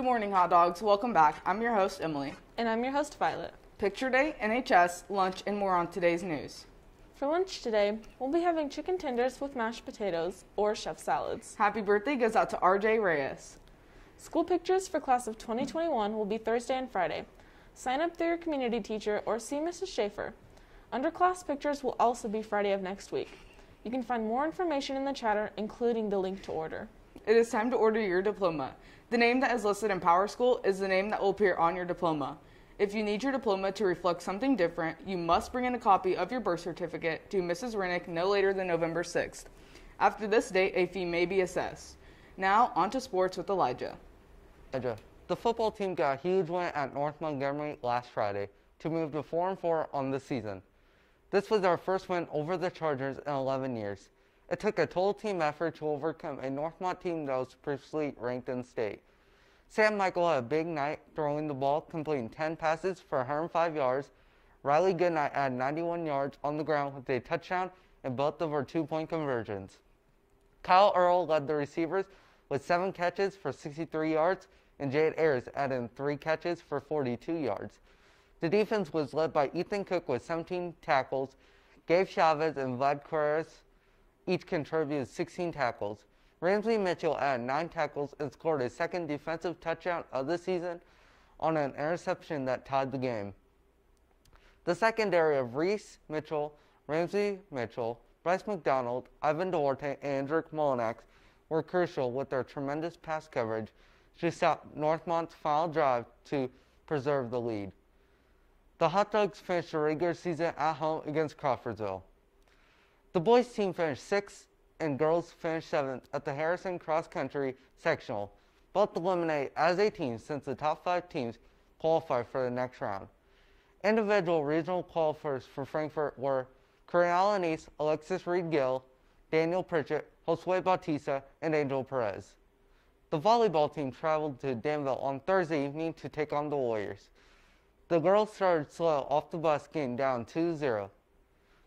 Good morning, hot dogs. Welcome back. I'm your host, Emily. And I'm your host, Violet. Picture Day, NHS, lunch, and more on today's news. For lunch today, we'll be having chicken tenders with mashed potatoes or chef salads. Happy birthday goes out to RJ Reyes. School pictures for class of 2021 will be Thursday and Friday. Sign up through your community teacher or see Mrs. Schaefer. Underclass pictures will also be Friday of next week. You can find more information in the chatter, including the link to order. It is time to order your diploma. The name that is listed in PowerSchool is the name that will appear on your diploma. If you need your diploma to reflect something different, you must bring in a copy of your birth certificate to Mrs. Rennick no later than November 6th. After this date, a fee may be assessed. Now, on to sports with Elijah. Elijah, the football team got a huge win at North Montgomery last Friday to move to 4 and 4 on the season. This was our first win over the Chargers in 11 years. It took a total team effort to overcome a Northmont team that was previously ranked in state. Sam Michael had a big night throwing the ball, completing 10 passes for 105 yards. Riley Goodnight had 91 yards on the ground with a touchdown and both of our two-point conversions. Kyle Earl led the receivers with seven catches for 63 yards, and Jade Ayers added in three catches for 42 yards. The defense was led by Ethan Cook with 17 tackles, Gabe Chavez and Vlad Carreras each contributed 16 tackles. Ramsey Mitchell added 9 tackles and scored his second defensive touchdown of the season on an interception that tied the game. The secondary of Reese Mitchell, Ramsey Mitchell, Bryce McDonald, Ivan Duarte, and Rick Molinax were crucial with their tremendous pass coverage to stop Northmont's final drive to preserve the lead. The Hot Dogs finished the regular season at home against Crawfordsville. The boys team finished sixth and girls finished seventh at the Harrison Cross Country sectional, both eliminated as a team since the top five teams qualified for the next round. Individual regional qualifiers for Frankfurt were Corinne Alanis, Alexis Reed Gill, Daniel Pritchett, Josue Bautista, and Angel Perez. The volleyball team traveled to Danville on Thursday evening to take on the Warriors. The girls started slow off the bus, getting down 2 0,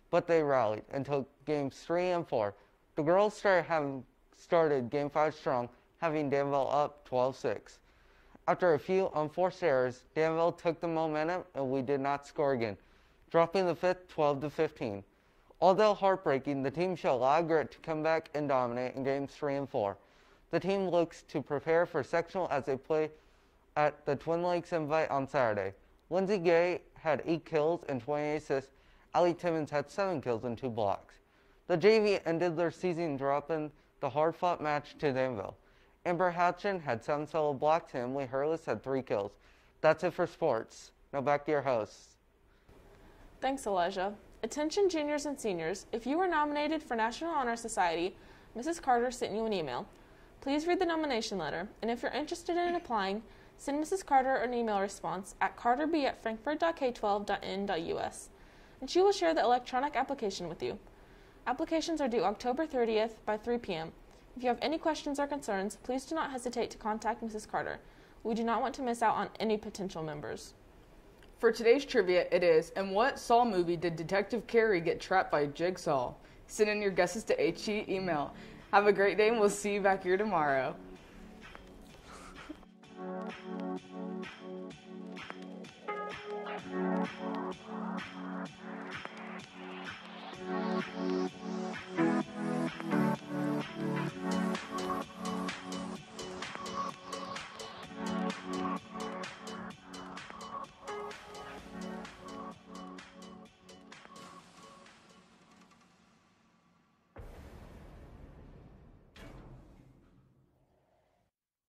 but they rallied and took games three and four. The girls started having started game five strong, having Danville up 12-6. After a few unforced errors, Danville took the momentum and we did not score again, dropping the fifth 12 to 15. Although heartbreaking, the team showed a lot of grit to come back and dominate in games three and four. The team looks to prepare for sectional as they play at the Twin Lakes invite on Saturday. Lindsey Gay had eight kills and 28 assists. Ali Timmons had seven kills and two blocks. The JV ended their season dropping the hard-fought match to Danville. Amber Hatchin had seven solo blocks and Emily Hurlis had three kills. That's it for sports. Now back to your hosts. Thanks, Elijah. Attention juniors and seniors, if you were nominated for National Honor Society, Mrs. Carter sent you an email. Please read the nomination letter, and if you're interested in applying, send Mrs. Carter an email response at carterb at frankfurt.k12.n.us, and she will share the electronic application with you. Applications are due October 30th by 3 p.m. If you have any questions or concerns, please do not hesitate to contact Mrs. Carter. We do not want to miss out on any potential members. For today's trivia, it is In what Saw movie did Detective Carey get trapped by Jigsaw? Send in your guesses to HE email. Have a great day, and we'll see you back here tomorrow.